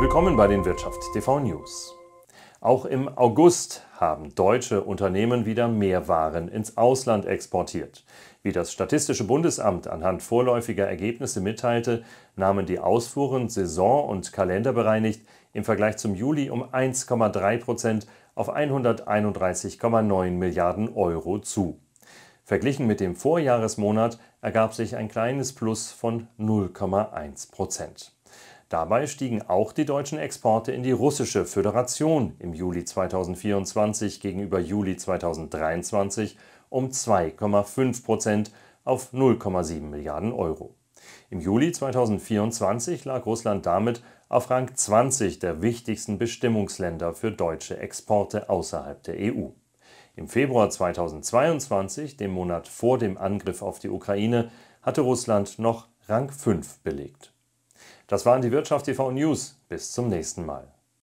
Willkommen bei den Wirtschaft TV News. Auch im August haben deutsche Unternehmen wieder mehr Waren ins Ausland exportiert. Wie das Statistische Bundesamt anhand vorläufiger Ergebnisse mitteilte, nahmen die Ausfuhren saison- und kalenderbereinigt im Vergleich zum Juli um 1,3 Prozent auf 131,9 Milliarden Euro zu. Verglichen mit dem Vorjahresmonat ergab sich ein kleines Plus von 0,1 Prozent. Dabei stiegen auch die deutschen Exporte in die Russische Föderation im Juli 2024 gegenüber Juli 2023 um 2,5 Prozent auf 0,7 Milliarden Euro. Im Juli 2024 lag Russland damit auf Rang 20 der wichtigsten Bestimmungsländer für deutsche Exporte außerhalb der EU. Im Februar 2022, dem Monat vor dem Angriff auf die Ukraine, hatte Russland noch Rang 5 belegt. Das waren die Wirtschaft TV News. Bis zum nächsten Mal.